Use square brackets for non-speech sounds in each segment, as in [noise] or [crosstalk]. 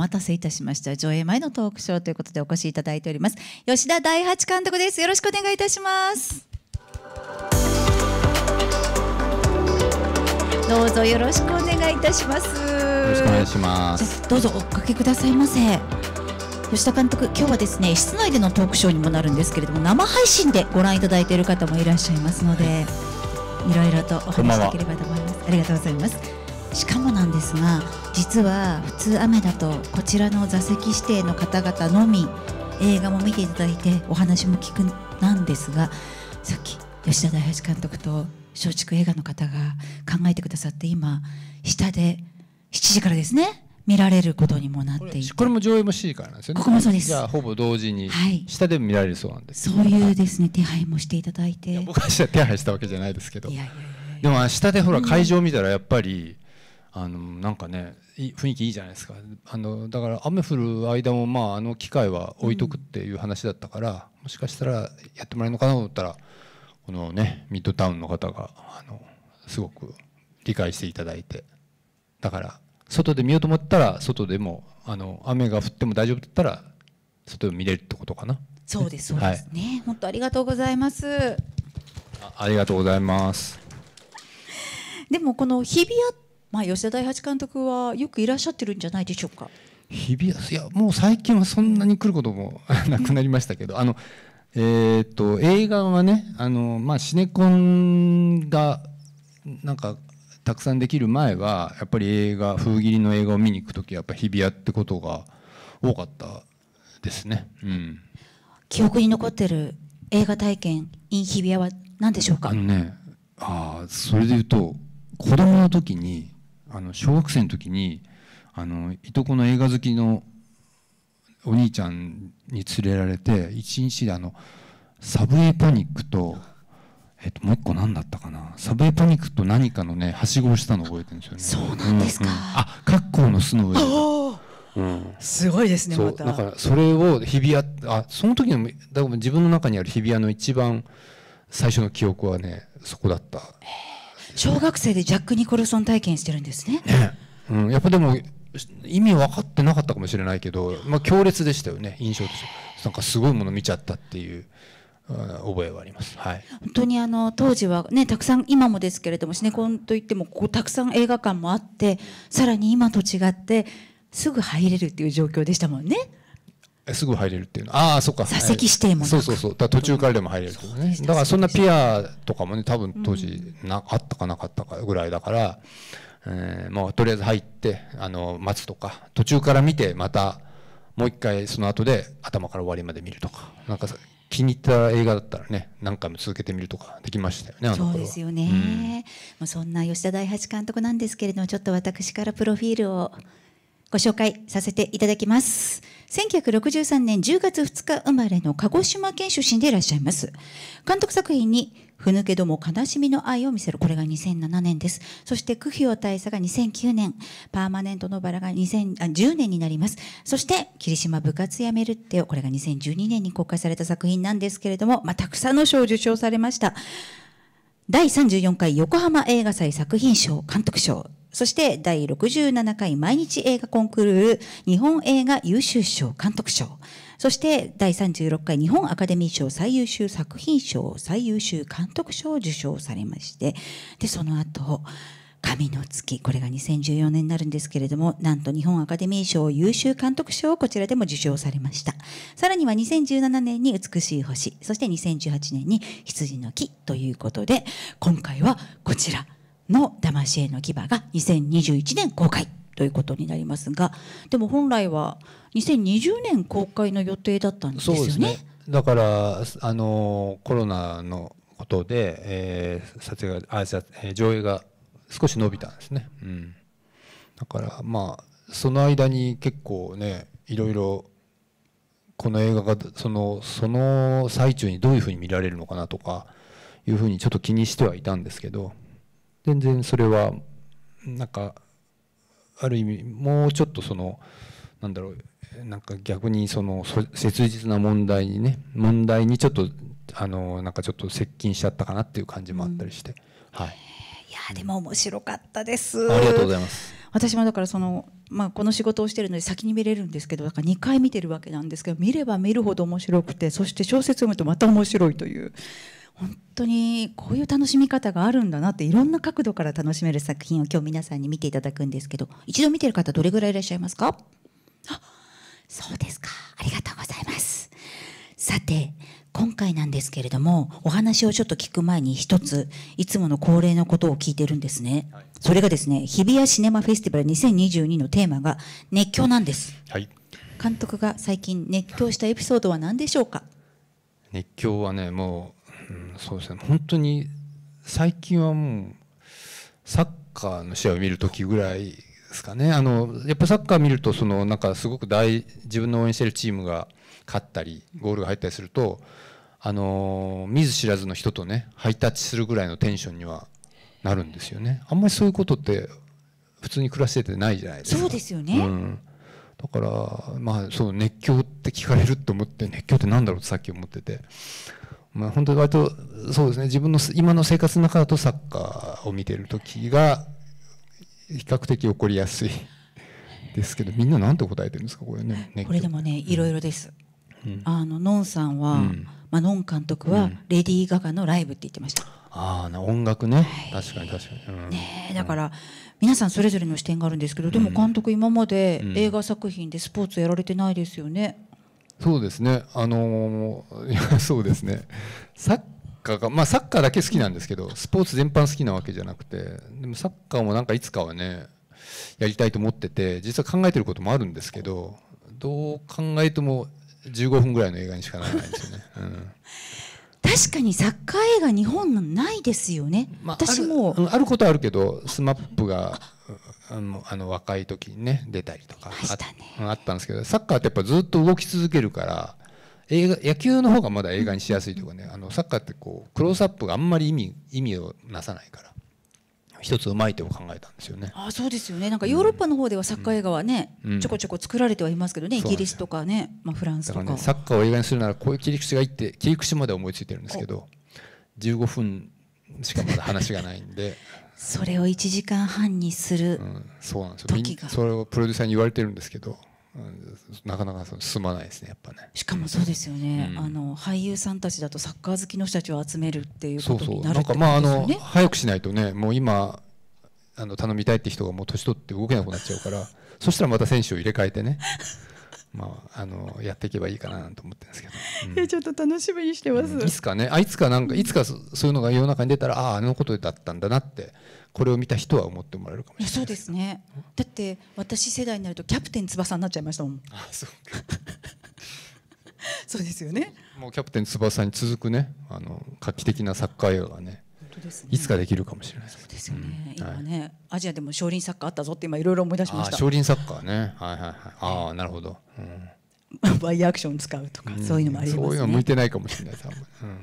待たせいたしました上映前のトークショーということでお越しいただいております吉田大八監督ですよろしくお願いいたしますどうぞよろしくお願いいたしますよろしくお願いしますどうぞおかけくださいませ吉田監督、今日はですね室内でのトークショーにもなるんですけれども生配信でご覧いただいている方もいらっしゃいますので、いろいろとお話しできればと思います。ありがとうございます。しかもなんですが実は普通雨だとこちらの座席指定の方々のみ映画も見ていただいてお話も聞くなんですがさっき吉田大八監督と松竹映画の方が考えてくださって今下で7時からですね見られることにもなっていてこれも上映も7時からなんですよねここもそうですじゃあほぼ同時に下でも見られるそうなんです、はい、そういうですね手配もしていただいて僕は手配したわけじゃないですけどいやいやいやでも明日でほら会場見たらやっぱりあのなんかね雰囲気いいじゃないですかあのだから雨降る間もまああの機械は置いとくっていう話だったから、うん、もしかしたらやってもらえるのかなと思ったらこのねミッドタウンの方があのすごく理解していただいてだから外で見ようと思ったら外でもあの雨が降っても大丈夫だったら外で見れるってことかなそうですそうですね、はい、本当ありがとうございますありがとうございますでもこの日比谷まあ、吉田大八監督はよくいらっしゃってるんじゃないでしょうか。日比谷いやもう最近はそんなに来ることも [laughs] なくなりましたけど、あのえー、っと映画はねあの、まあ、シネコンがなんかたくさんできる前はやっぱり映画封切りの映画を見に行く時はやっぱ日比谷ってことが多かったですね。うん、記憶に残ってる映画体験 in 日比谷は何でしょうかあのねあそれで言うと子供の時にあの小学生の時にあのいとこの映画好きのお兄ちゃんに連れられて一日であのサブウェイパニックと、えっと、もう一個何だったかなサブウェイパニックと何かのねはしごをしたの覚えてるんですよねそうなんですか、うんうん、あ格好の巣の上うん、すごいですねまただからそれを日比谷あその時のだ自分の中にある日比谷の一番最初の記憶はねそこだった。えー小学生でジャック・ニコルソン体験してるんですね。ねうん、やっぱでも意味分かってなかったかもしれないけど、まあ、強烈でしたよね印象としてなんかすごいもの見ちゃったっていう。覚えはあります、はい、本当にあの当時はねたくさん今もですけれどもシネコンといってもここたくさん映画館もあってさらに今と違ってすぐ入れるっていう状況でしたもんね。すぐ入れるっていうのああそっか座席指定もそうそうそうだ途中からでも入れるけどねだからそんなピアとかもね多分当時な、あったかなかったかぐらいだから、えー、まあとりあえず入ってあの待つとか途中から見てまたもう一回その後で頭から終わりまで見るとかなんか気に入った映画だったらね何回も続けてみるとかできましたよねそうですよね、うん、もうそんな吉田大八監督なんですけれどもちょっと私からプロフィールをご紹介させていただきます。1963年10月2日生まれの鹿児島県出身でいらっしゃいます。監督作品に、ふぬけども悲しみの愛を見せる。これが2007年です。そして、クヒオ大佐が2009年、パーマネントのバラが2010年になります。そして、霧島部活やめるってよ。これが2012年に公開された作品なんですけれども、まあ、たくさんの賞を受賞されました。第34回横浜映画祭作品賞、監督賞、そして第67回毎日映画コンクール日本映画優秀賞監督賞。そして第36回日本アカデミー賞最優秀作品賞最優秀監督賞を受賞されまして、で、その後、神の月、これが2014年になるんですけれども、なんと日本アカデミー賞優秀監督賞をこちらでも受賞されました。さらには2017年に美しい星、そして2018年に羊の木ということで、今回はこちら。の魂への牙が2021年公開ということになりますがでも本来は2020年公開の予定だったんですよね。ねだからあのコロナのことで、えー、撮影があじゃ、上映が少し伸びたんですね。うん、だからまあその間に結構ねいろいろこの映画がそのその最中にどういうふうに見られるのかなとかいうふうにちょっと気にしてはいたんですけど全然それはなんかある意味もうちょっとそのなんだろうなんか逆にその切実な問題にね問題にちょっとあのなんかちょっと接近しちゃったかなっていう感じもあったりして、うん、はい。いやでも面白かったです。ありがとうございます。私もだからそのまあこの仕事をしているので先に見れるんですけど、だから2回見てるわけなんですけど、見れば見るほど面白くて、そして小説読むとまた面白いという。本当にこういう楽しみ方があるんだなっていろんな角度から楽しめる作品を今日皆さんに見ていただくんですけど一度見てる方どれぐらいいらっしゃいますかあそうですかありがとうございますさて今回なんですけれどもお話をちょっと聞く前に一ついつもの恒例のことを聞いてるんですね、はい、それがですね日比谷シネマフェスティバル2022のテーマが熱狂なんです、はい、監督が最近熱狂したエピソードは何でしょうか熱狂はねもうそうですね本当に最近はもうサッカーの試合を見る時ぐらいですかねあのやっぱサッカー見るとそのなんかすごく大自分の応援してるチームが勝ったりゴールが入ったりするとあの見ず知らずの人とねハイタッチするぐらいのテンションにはなるんですよねあんまりそういうことって普通に暮らしててないじゃないですかそうですよね、うん、だからまあその熱狂って聞かれると思って熱狂ってなんだろうってさっき思っててまあ、本当に割とそうですね自分の今の生活の中だとサッカーを見てる時が比較的起こりやすい [laughs] ですけどみんななんて答えてるんですかこれねこれでもねいろいろです、うん、あのノンさんは、うん、まあ、ノン監督はレディー・ガガのライブって言ってました、うん、ああ音楽ね、はい、確かに確かに、ねだから、皆さんそれぞれの視点があるんですけどでも監督今まで映画作品でスポーツやられてないですよね、そうですね、あのー、い [laughs] やそうですね、サッカーが、まあ、サッカーだけ好きなんですけど、スポーツ全般好きなわけじゃなくて、でもサッカーもなんかいつかはね、やりたいと思ってて、実は考えてることもあるんですけど、どう考えても15分ぐらいの映画にしかならないんですよね。[laughs] うん、確かにサッカー映画、日本のないですよね、まあ、私もあることはあるけど、スマップが。あのあの若い時にね出たりとかあ,、あったんですけどサッカーってやっぱずっと動き続けるから映画野球の方がまだ映画にしやすいというかね、あのサッカーってこうクローズアップがあんまり意味意味をなさないから一つうまい手を考えたんですよね。あそうですよねなんかヨーロッパの方ではサッカー映画はね、うん、ちょこちょこ作られてはいますけどね、うん、イギリスとかね、まあ、フランスとか、ね、サッカーを映画にするならこういう切り口がいって切り口まで思いついてるんですけど15分しかまだ話がないんでそれを1時間半にする、うん、そうなんですよそれをプロデューサーに言われてるんですけど、うん、なかなか進まないですねやっぱねしかもそうですよね、うん、あの俳優さんたちだとサッカー好きの人たちを集めるっていうことになるそうそうなんか、ね、まああの早くしないとねもう今あの頼みたいって人がもう年取って動けなくなっちゃうからそしたらまた選手を入れ替えてねまあ、あのやっていけばいいかなと思ってるんですけど、[laughs] うん、ちょっと楽しみにしてます、うん、いつかねあいつかなんかいつかそういうのが世の中に出たらあああのことだったんだなってこれを見た人は思ってもらえるかもしれないそうですねだって私世代になるとキャプテン翼になっちゃいましたもんあそう [laughs] そうですよねもうキャプテン翼に続くねあの画期的なサッカー映画がねいつかできるかもしれないですですよね、今ね、アジアでも少林サッカーあったぞって今いろいろ思い出しました少林サッカーねはいはいはいああなるほど、うん、[laughs] バイアクション使うとか、そういうのもありますねそういうの向いてないかもしれない多分、うん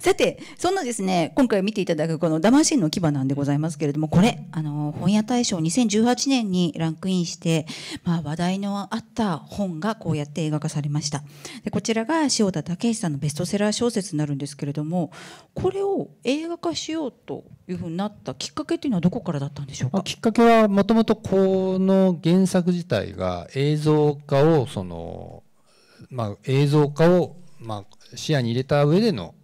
さて、そんなですね、今回見ていただくこのだましんの牙なんでございますけれども、これ、あの、本屋大賞2018年にランクインして、まあ、話題のあった本がこうやって映画化されました。でこちらが塩田武さんのベストセラー小説になるんですけれども、これを映画化しようというふうになったきっかけというのはどこからだったんでしょうかきっかけは、もともとこの原作自体が映像化を、その、まあ、映像化を、まあ、視野に入れた上での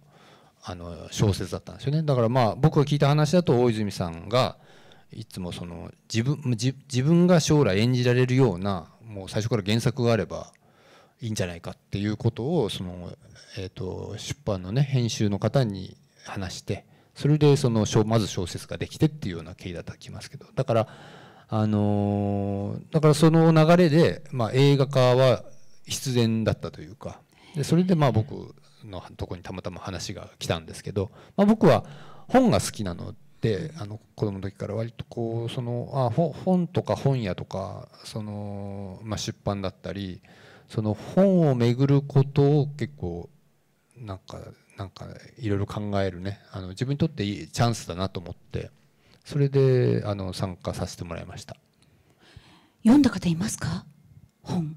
あの小説だったんですよねだからまあ僕が聞いた話だと大泉さんがいつもその自分自分が将来演じられるようなもう最初から原作があればいいんじゃないかっていうことをその、えーと、と出版のね編集の方に話してそれでそのまず小説ができてっていうような経緯だったきますけどだからあのー、だからその流れで、まあ、映画化は必然だったというかでそれでまあ僕のとこにたまたま話が来たんですけど、まあ、僕は本が好きなのであの子供の時から割とこうそのあ本とか本屋とかその、まあ、出版だったりその本を巡ることを結構なんかなんかいろいろ考えるねあの自分にとっていいチャンスだなと思ってそれであの参加させてもらいました読んだ方いますか本、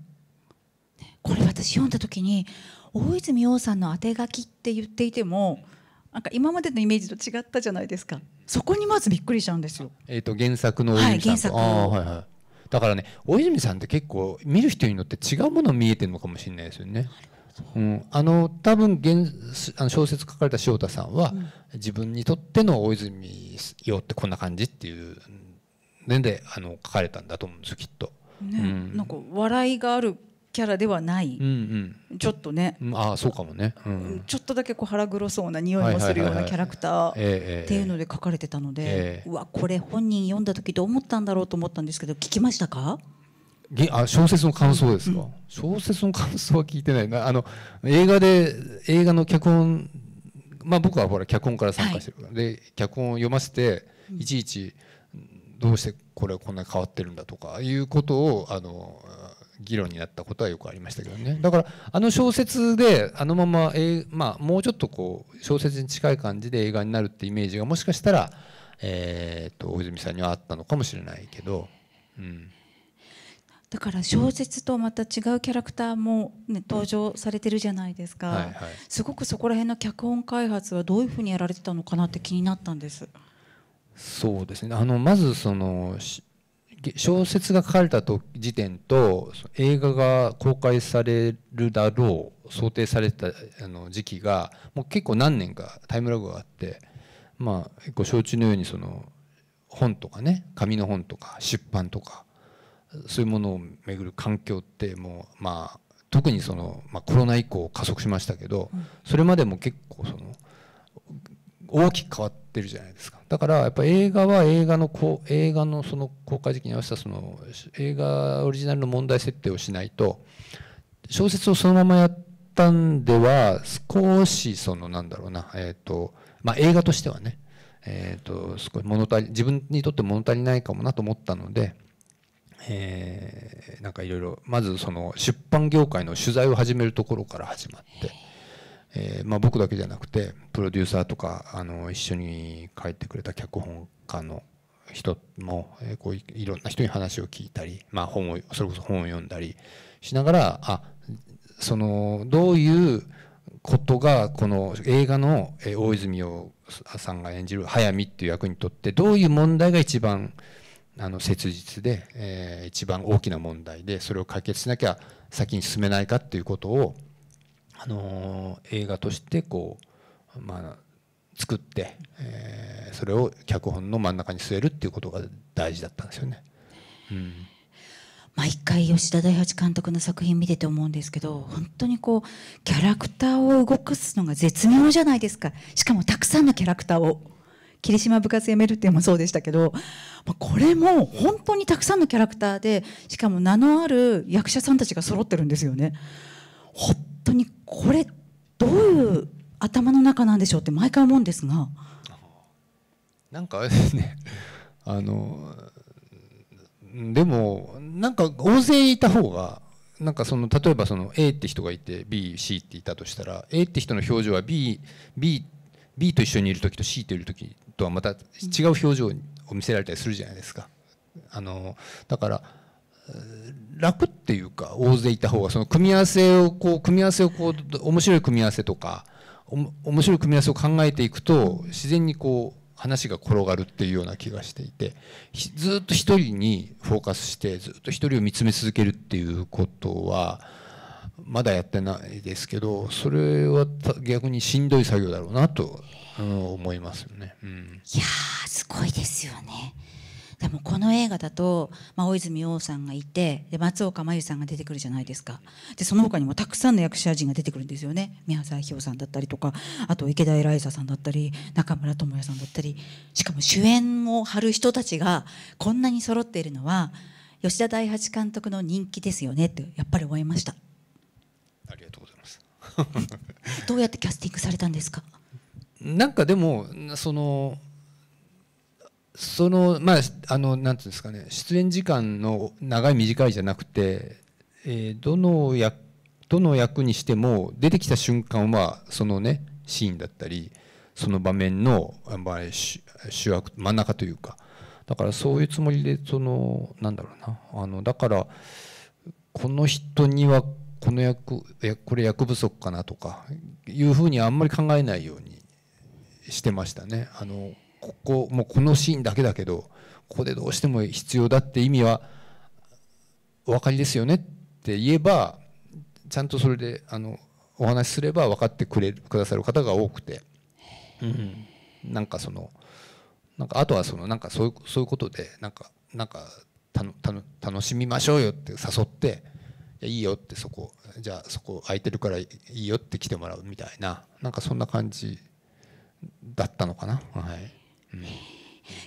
これ私読んだ時に大泉洋さんの宛て書きって言っていてもなんか今までのイメージと違ったじゃないですかそこにまずびっくりしちゃうんですよ。えー、と原作の大泉さん、はい、原作、はいはい、だからね大泉さんって結構見る人によって違うもの見えてるのかもしれないですよね。うん、あの多分原あの小説書かれた塩田さんは、うん、自分にとっての大泉洋ってこんな感じっていう年であの書かれたんだと思うんですきっと。ね、うん、なんか笑いがあるキャラではない、うんうん、ちょっとね、うん、あそうかもね、うん、ちょっとだけこう腹黒そうな匂いもするようなキャラクターっていうので書かれてたので、えうわこれ本人読んだ時どう思ったんだろうと思ったんですけど聞きましたかあ小説の感想ですか、うん、小説の感想は聞いてないなあの映画で映画の脚本まあ僕はほら脚本から参加してるから、はい、で脚本を読ませていちいちどうしてこれこんな変わってるんだとかいうことをあの議論になったことはよくありましたけどねだからあの小説であのまま、えまあ、もうちょっとこう小説に近い感じで映画になるってイメージがもしかしたら、えーと、大泉さんにはあったのかもしれないけど。うんだから小説とまた違うキャラクターも、ね、登場されてるじゃないですか、はいはい、すごくそこら辺の脚本開発はどういうふうにやられてたのかなって気になったんです。そうですねあのまずその小説が書かれた時点と映画が公開されるだろう想定されたあの時期がもう結構何年かタイムラグがあってまあ構承知のようにその本とかね紙の本とか出版とかそういうものをめぐる環境ってもうまあ特にその、まあ、コロナ以降加速しましたけどそれまでも結構その大きく変わってってるじゃないですかだからやっぱ映画は映画のこ映画のその公開時期に合わせたその映画オリジナルの問題設定をしないと小説をそのままやったんでは少しそのなんだろうな、えーとまあ、映画としてはね、えー、と少し物足り自分にとって物足りないかもなと思ったので。えー、なんかいろいろまずその出版業界の取材を始めるところから始まって。えー、まあ、僕だけじゃなくてプロデューサーとかあの一緒に書いてくれた脚本家の人も、えー、こういろんな人に話を聞いたり、まあ、本をそれこそ本を読んだりしながらあそのどういうことがこの映画の大泉洋さんが演じる速水っていう役にとってどういう問題が一番あの切実で、えー、一番大きな問題でそれを解決しなきゃ先に進めないかっていうことをあの映画としてこう、まあ、作って、えー、それを脚本の真ん中に据えるっていうことが大事だったんですよね。うん毎回吉田大八監督の作品見てて思うんですけど本当にこうキャラクターを動かすのが絶妙じゃないですかしかもたくさんのキャラクターを霧島部活やめるっていうのもそうでしたけど、まあ、これも本当にたくさんのキャラクターでしかも名のある役者さんたちが揃ってるんですよね。当にこれどういう頭の中なんでしょうって毎回思うんですがなんかあれですね [laughs] あのでもなんか大勢いた方がなんかその例えばその A って人がいて BC っていたとしたら A って人の表情は BB B, と一緒にいる時と C といる時とはまた違う表情を見せられたりするじゃないですか。あのだから楽っていうか大勢いた方がその組み合わせをこう組み合わせをこう面白い組み合わせとか面白い組み合わせを考えていくと自然にこう話が転がるっていうような気がしていてずっと一人にフォーカスしてずっと一人を見つめ続けるっていうことはまだやってないですけどそれは逆にしんどい作業だろうなと思いますよね。うん、いやすごいですよね。でもこの映画だと、まあ、大泉洋さんがいてで松岡真優さんが出てくるじゃないですかでその他にもたくさんの役者陣が出てくるんですよね宮沢ひょうさんだったりとかあと池田エライザさんだったり中村智也さんだったりしかも主演を張る人たちがこんなに揃っているのは吉田大八監督の人気ですよねってやっぱり思いましたありがとうございます [laughs] どうやってキャスティングされたんですかなんかでもそのそのまああのなんていうんですかね出演時間の長い短いじゃなくて、えー、どの役どの役にしても出てきた瞬間はそのねシーンだったりその場面の、まあ、主役真ん中というかだからそういうつもりでそのなんだろうなあのだからこの人にはこの役これ役不足かなとかいうふうにあんまり考えないようにしてましたね。あのここもうこのシーンだけだけどここでどうしても必要だって意味はお分かりですよねって言えばちゃんとそれであのお話しすれば分かってくれるくださる方が多くて、うん、なんかそのなんかあとはそのなんかそういうそういうことでなんかなんかたのたの楽しみましょうよって誘っていいいよってそこじゃあそこ空いてるからいいよって来てもらうみたいななんかそんな感じだったのかな。はい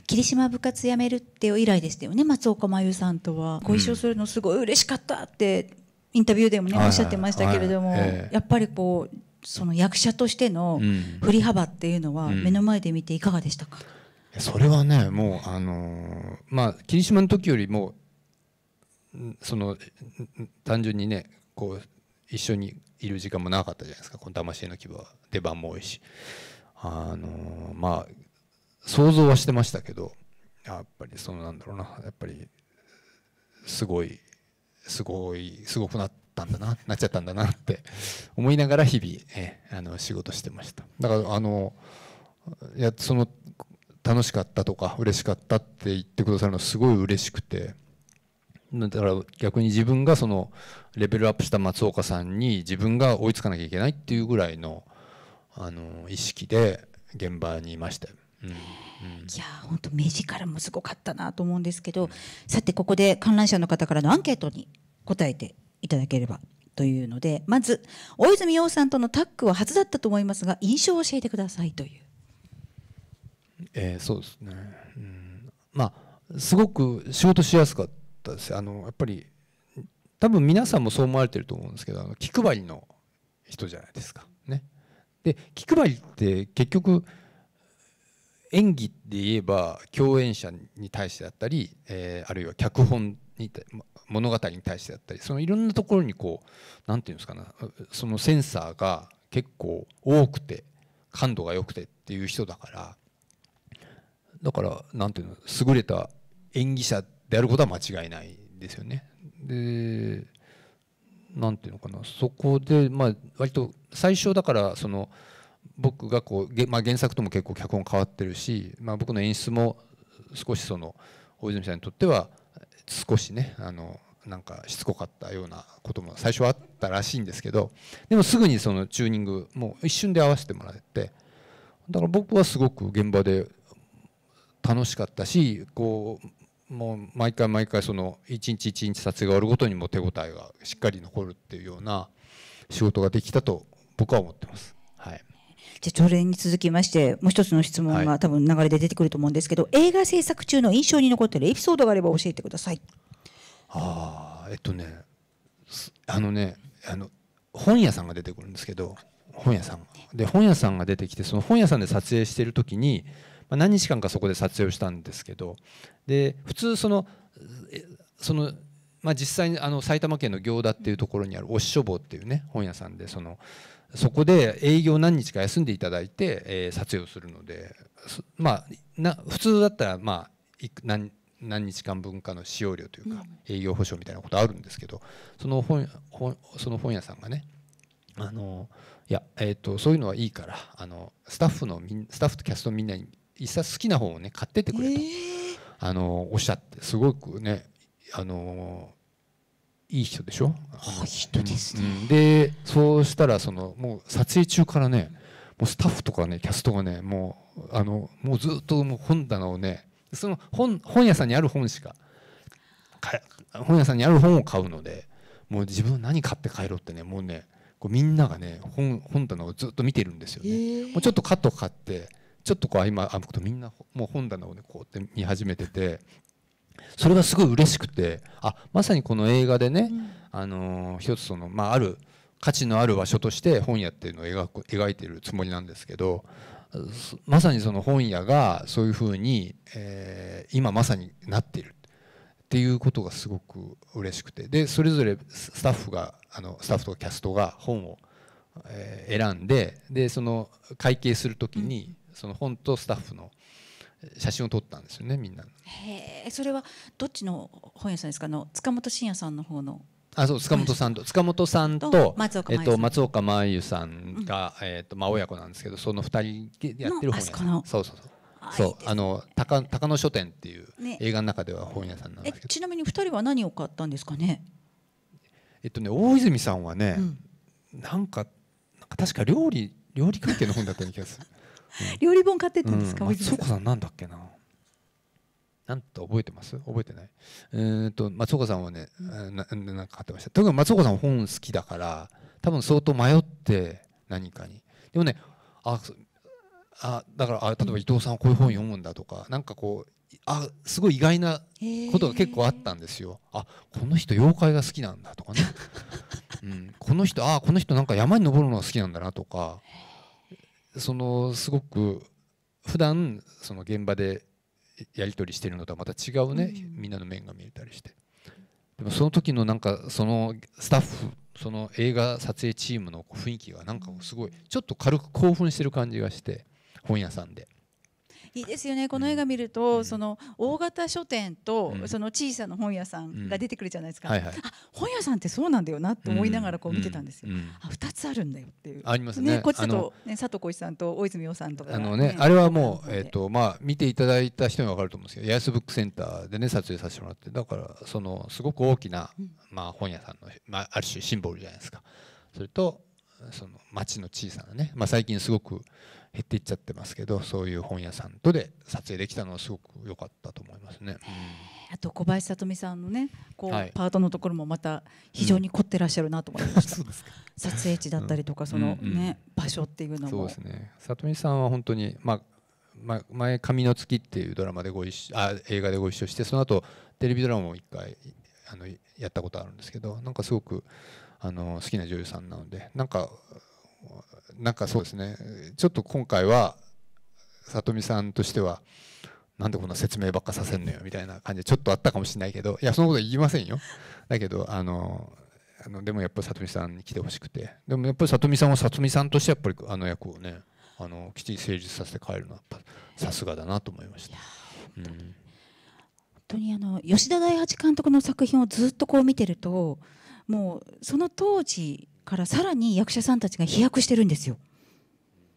霧島部活やめるって以来でしたよね松岡真優さんとはご一緒するのすごい嬉しかったってインタビューでもね、おっしゃってましたけれども、やっぱりこうその役者としての振り幅っていうのは目の前で見ていかがでしたか、うん、それはねもうあのまあ霧島の時よりもその単純にねこう一緒にいる時間もなかったじゃないですかこの「魂の牙」は出番も多いしあのまあ想像はしてましたけどやっぱりそのなんだろうなやっぱりすごいすごいすごくなったんだななっちゃったんだなって思いながら日々、ね、あの仕事してましただからあのいやその楽しかったとか嬉しかったって言ってくださるのすごい嬉しくてだから逆に自分がそのレベルアップした松岡さんに自分が追いつかなきゃいけないっていうぐらいのあの意識で現場にいましたよ。うんん、いや本当目力もすごかったなと思うんですけどさてここで観覧車の方からのアンケートに答えていただければというのでまず大泉洋さんとのタッグは初だったと思いますが印象を教えてくださいという。えー、そうですね、うん、まあすごく仕事しやすかったですあのやっぱり多分皆さんもそう思われてると思うんですけどあの気配りの人じゃないですかね。で気配りって結局演技で言えば共演者に対してだったり、えー、あるいは脚本に物語に対してだったりそのいろんなところにこう何て言うんですかなそのセンサーが結構多くて感度が良くてっていう人だからだから何て言うの優れた演技者であることは間違いないですよね。で何て言うのかなそこでまあ割と最初だからその。僕がこう、まあ、原作とも結構脚本変わってるし、まあ、僕の演出も少しその大泉さんにとっては少しねあのなんかしつこかったようなことも最初はあったらしいんですけどでもすぐにそのチューニングもう一瞬で合わせてもらえてだから僕はすごく現場で楽しかったしこうもう毎回毎回その一日一日撮影が終わるごとにも手応えがしっかり残るっていうような仕事ができたと僕は思ってます。じゃそれに続きまして、もう一つの質問が多分流れで出てくると思うんですけど、はい、映画制作中の印象に残っているエピソードがあれば教えてください。あえっとね、あのね、あの本屋さんが出てくるんですけど、本屋さんで本屋さんが出てきて、その本屋さんで撮影してる時に、まあ、何日間かそこで撮影をしたんですけど、で普通そのそのまあ、実際にあの埼玉県の行田っていうところにある押しょ房っていうね本屋さんでそのそこで営業何日か休んでいただいて、えー、撮影をするのでまあ普通だったらまあ何何日間分かの使用料というか営業保証みたいなことあるんですけどその本本その本屋さんがねあのいや、えーと、そういうのはいいからあのスタッフのスタッフとキャストみんなに一冊好きな本をね買ってってくれと、えー、あのおっしゃってすごくねあのいい人でしょあ人ですね、うん、でそうしたらそのもう撮影中からねもうスタッフとかねキャストがねもうあのもうずっともう本棚をねその本本屋さんにある本しか本屋さんにある本を買うのでもう自分何買って帰ろうってねもうねこうみんながね本本棚をずっと見てるんですよね。えー、もうちょっとカット買ってちょっとこう今歩くとみんなもう本棚をねこうって見始めててそれがすごい嬉しくてあまさにこの映画でね、うん、あの一つその、まあ、ある価値のある場所として本屋っていうのを描く描いてるつもりなんですけどまさにその本屋がそういうふうに、えー、今まさになっているっていうことがすごく嬉しくてでそれぞれスタッフがあのスタッフとキャストが本を、え選んででその会計する時にその本とスタッフの写真を撮ったんですよねみんなへえそれはどっちの本屋さんですかの塚本慎也さんの方のあそう塚本さんと塚本さんと松岡,、えっと、松岡真優さんが、うん、えっとまあ、親子なんですけどその二人でやってる本屋さんそうそうそうそうあの高高野書店っていう映画の中では本屋さんなんですけど、ね、ちなみに2人は何を買ったんですかねえっとね大泉さんはね、うん、なんかなんか確か料理料理関係の本だったような気がする料理本買ってたんですか、うん、松岡さんなんだっけななんと覚えてます覚えてないえー、っと松岡さんはね、うん、ななんか買ってました特に松岡さん本好きだから多分相当迷って何かにでもねああだからあ例えば伊藤さんはこういう本読むんだとかなんかこうあすごい意外なことが結構あったんですよ。あこの人妖怪が好きなんだとかね、うん、この人あこの人なんか山に登るのが好きなんだなとかそのすごく普段その現場でやり取りしてるのとはまた違うね、みんなの面が見えたりしてでもその時のなんかそのスタッフその映画撮影チームの雰囲気がなんかすごいちょっと軽く興奮してる感じがして本屋さんでいいですよねこの映画見ると、うん、その大型書店と、その小さな本屋さんが出てくるじゃないですか、はいはい、あ本屋さんってそうなんだよなと思いながらこう見てたんですよ、あ2つあるんだよっていうありますね、ね、こっちと、ね、佐藤浩市さんと大泉洋さんとか、ね、あのねあれはもう、えーとまあ、見ていただいた人に分かると思うんですけど八重洲ブックセンターでね撮影させてもらってだからそのすごく大きな、まあ、本屋さんの、まあ、ある種シンボルじゃないですかそれとその街の小さなね、まあ、最近すごく減っていっちゃってますけどそういう本屋さんとで撮影できたのはすごく良かったと思いますね。あと小林さとみさんのねこう、パートのところもまた非常に凝ってらっしゃるなと思いました、[laughs] うん、撮影地だったりとかそのね、場所っていうのもそうですねさとみさんは本当に、まあま、前「紙の月」っていうドラマでご一緒あ映画でご一緒してその後テレビドラマも一回あのやったことあるんですけどなんかすごくあの好きな女優さんなのでなんかなんかそうですねちょっと今回は里見さんとしてはなんでこんな説明ばっかさせんのよみたいな感じでちょっとあったかもしれないけどいやそのことは言いませんよだけどあのあのでもやっぱり里見さんに来てほしくてでもやっぱり里見さんは里見さんとしてやっぱりあの役をねあのきちり成立させて帰るのはさすがだなと思いました。本当にあの吉田大八監督の作品をずっとこう見てるともうその当時からさらに役者さんたちが飛躍してるんですよ。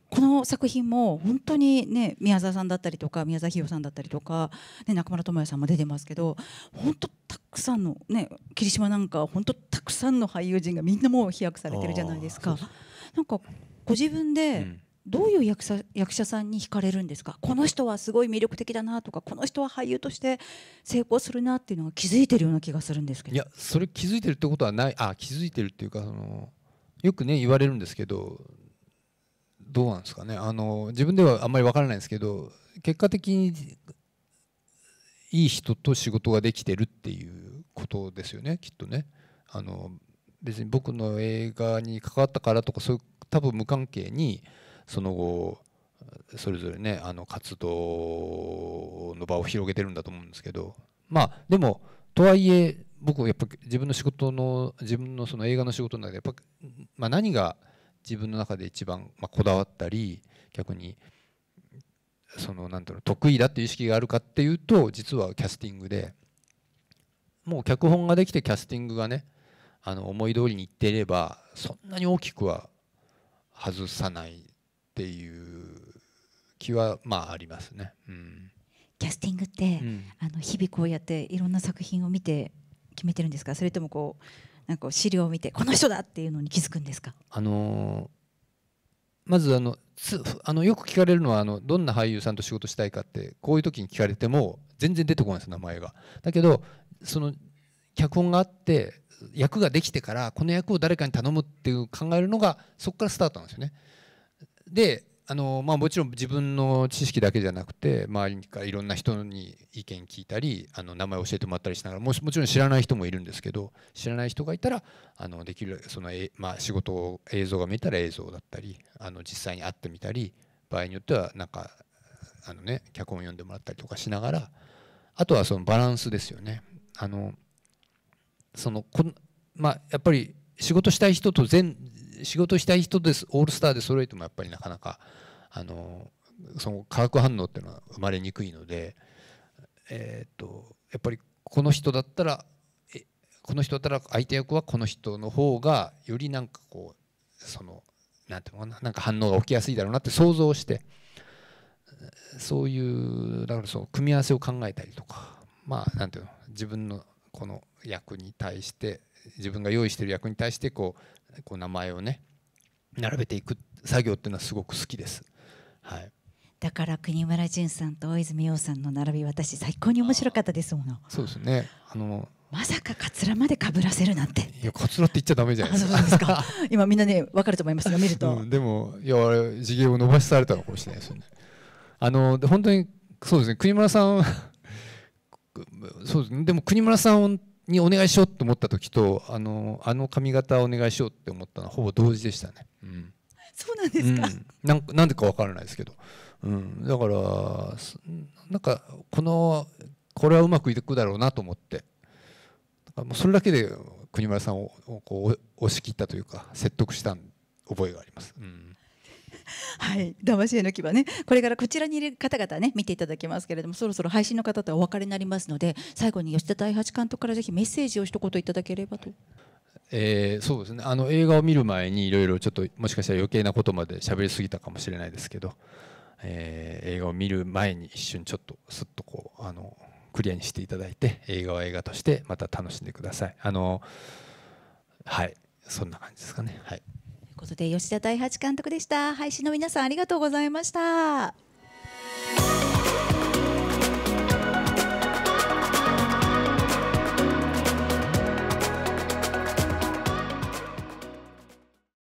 この作品も本当にね宮沢さんだったりとか宮沢ひよさんだったりとか、ね、中村智也さんも出てますけど本当たくさんのね霧島なんか本当たくさんの俳優陣がみんなもう飛躍されてるじゃないですか。なんかご自分で、どういう役者役者さんに惹かれるんですかこの人はすごい魅力的だなとかこの人は俳優として成功するなっていうのが気づいてるような気がするんですけどいやそれ気づいてるってことはないあ気づいてるっていうかそのよくね言われるんですけどどうなんですかねあの自分ではあんまり分からないんですけど結果的にいい人と仕事ができてるっていうことですよねきっとね。あの別に僕の映画に関わったからとかそういう多分無関係にその後それぞれねあの活動の場を広げてるんだと思うんですけどまあでもとはいえ僕やっぱ自分の仕事の自分のその映画の仕事の中でやっぱ、まあ、何が自分の中で一番、まあ、こだわったり逆にそのなんだろう得意だっていう意識があるかっていうと実はキャスティングでもう脚本ができてキャスティングがねあの思い通りにいっていればそんなに大きくは外さないっていう気はまあありますね。うんキャスティングって、うん、あの日々こうやっていろんな作品を見て決めてるんですかそれともこうなんか資料を見てこの人だっていうのに気づくんですかあのまずあのつあのよく聞かれるのはあのどんな俳優さんと仕事したいかってこういう時に聞かれても全然出てこないです名前が。だけどその脚本があって役ができてからこの役を誰かに頼むっていう考えるのがそこからスタートなんですよね。であのまあ、もちろん自分の知識だけじゃなくて周りからいろんな人に意見聞いたりあの名前を教えてもらったりしながらももちろん知らない人もいるんですけど知らない人がいたらあのできるその、まあ、仕事を映像が見たら映像だったりあの実際に会ってみたり場合によってはなんかあの、ね、脚本読んでもらったりとかしながらあとはそのバランスですよね。あのそのこまあ、やっぱり仕事したい人と全仕事したい人ですオールスターで揃えてもやっぱりなかなかあのその化学反応っていうのは生まれにくいので、えーと、とやっぱりこの人だったらこの人だったら相手役はこの人の方がよりなんかこうそのなんていうのかななんか反応が起きやすいだろうなって想像してそういうだからその組み合わせを考えたりとかまあなんていうの自分のこの役に対して自分が用意している役に対してこうこう名前をね並べていく作業っていうのはすごく好きです。はいだから国村淳さんと大泉洋さんの並び私最高に面白かったですもの。そうですね。あのまさかカツラまで被らせるなんて。いやカツラって言っちゃダメじゃないですか。すか [laughs] 今みんなねわかると思いますよ見ると。うん、でもいやあれ次元を伸ばしされたのかもしれないですよね。あの本当にそうですね国村さんそうですねでも国村さんにお願いしようと思った時とあのあの髪型お願いしようって思ったのはほぼ同時でしたね、うん、そうなんですか、うん、なんなんでか分からないですけど、うん、だからなんかこのこれはうまくいくだろうなと思ってだからもうそれだけで国村さんをこう押し切ったというか説得した覚えがあります、うん [laughs] はい、し絵の牙ね、これからこちらにいる方々ね、見ていただきますけれども、そろそろ配信の方とはお別れになりますので、最後に吉田大八監督からぜひメッセージを一言いただければと。えー、そうですねあの映画を見る前にいろいろちょっともしかしたら余計なことまで喋りすぎたかもしれないですけど、えー、映画を見る前に一瞬ちょっとすっとこうあのクリアにしていただいて映画は映画としてまた楽しんでくださいあのはいそんな感じですかねはい。ことで吉田大八監督でした配信の皆さんありがとうございました